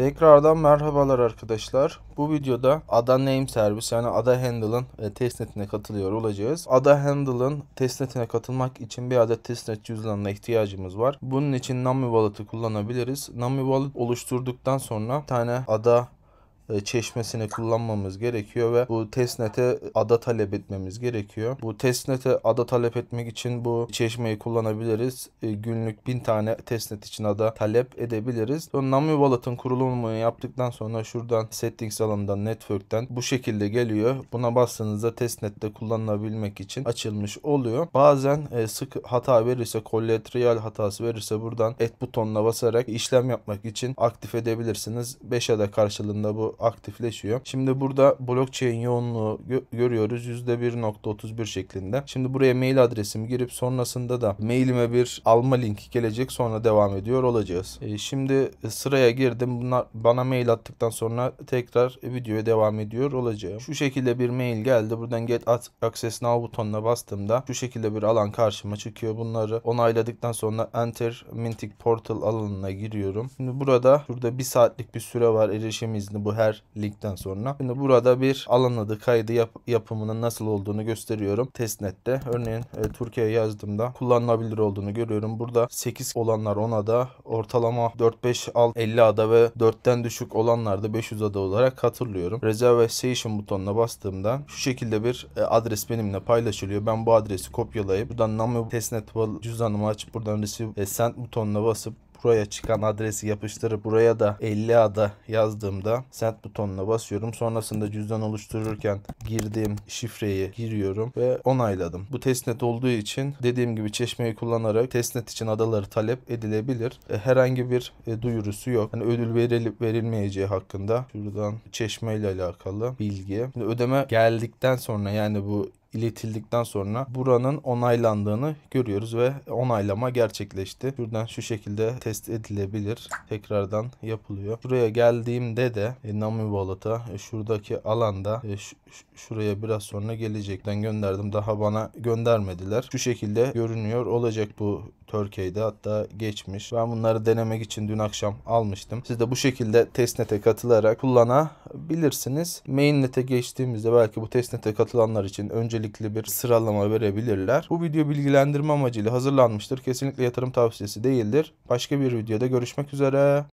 Tekrardan merhabalar arkadaşlar. Bu videoda ada name servis yani ada handle'ın e, testnetine katılıyor olacağız. Ada handle'ın testnetine katılmak için bir adet testnet cüzdanına ihtiyacımız var. Bunun için Nami Wallet'ı kullanabiliriz. Nami Wallet oluşturduktan sonra bir tane ada e, çeşmesini kullanmamız gerekiyor ve bu testnete ada talep etmemiz gerekiyor. Bu testnete ada talep etmek için bu çeşmeyi kullanabiliriz. E, günlük bin tane testnet için ada talep edebiliriz. Sonra Nami Wallet'ın kurulumunu yaptıktan sonra şuradan settings alanından network'ten bu şekilde geliyor. Buna bastığınızda testnet'te kullanılabilmek için açılmış oluyor. Bazen e, sık hata verirse collateral hatası verirse buradan et butonuna basarak işlem yapmak için aktif edebilirsiniz. 5 ada karşılığında bu aktifleşiyor. Şimdi burada blockchain yoğunluğu gö görüyoruz %1.31 şeklinde. Şimdi buraya mail adresimi girip sonrasında da mailime bir alma linki gelecek sonra devam ediyor olacağız. E, şimdi sıraya girdim. Bunlar bana mail attıktan sonra tekrar videoya devam ediyor olacağım. Şu şekilde bir mail geldi. Buradan get access now butonuna bastığımda şu şekilde bir alan karşıma çıkıyor. Bunları onayladıktan sonra enter mintic portal alanına giriyorum. Şimdi burada burada bir saatlik bir süre var erişim izni bu her her ligden sonra. Şimdi burada bir alan adı kaydı yap yapımının nasıl olduğunu gösteriyorum. Testnet'te örneğin e, Türkiye yazdığımda kullanılabilir olduğunu görüyorum. Burada 8 olanlar 10 ada, ortalama 4 5 alt 50 ada ve 4'ten düşük olanlar da 500 ada olarak hatırlıyorum. Reservation butonuna bastığımda şu şekilde bir e, adres benimle paylaşılıyor. Ben bu adresi kopyalayıp buradan Namu Testnet cüzdanımı açıp buradan receive e, send butonuna basıp buraya çıkan adresi yapıştırıp buraya da 50 ada yazdığımda send butonuna basıyorum. Sonrasında cüzdan oluştururken girdiğim şifreyi giriyorum ve onayladım. Bu testnet olduğu için dediğim gibi çeşmeyi kullanarak testnet için adaları talep edilebilir. E, herhangi bir e, duyurusu yok. Yani ödül verilip verilmeyeceği hakkında şuradan çeşmeyle alakalı bilgi. Şimdi ödeme geldikten sonra yani bu iletildikten sonra buranın onaylandığını görüyoruz ve onaylama gerçekleşti. Buradan şu şekilde test edilebilir. Tekrardan yapılıyor. Buraya geldiğimde de e, Nami Wallet'a e, şuradaki alanda e, şuraya biraz sonra gelecekten gönderdim. Daha bana göndermediler. Şu şekilde görünüyor olacak bu Türkiye'de hatta geçmiş. Ben bunları denemek için dün akşam almıştım. Siz de bu şekilde testnete katılarak kullana bilirsiniz. Mainnet'e geçtiğimizde belki bu testnet'e katılanlar için öncelikli bir sıralama verebilirler. Bu video bilgilendirme amacıyla hazırlanmıştır. Kesinlikle yatırım tavsiyesi değildir. Başka bir videoda görüşmek üzere.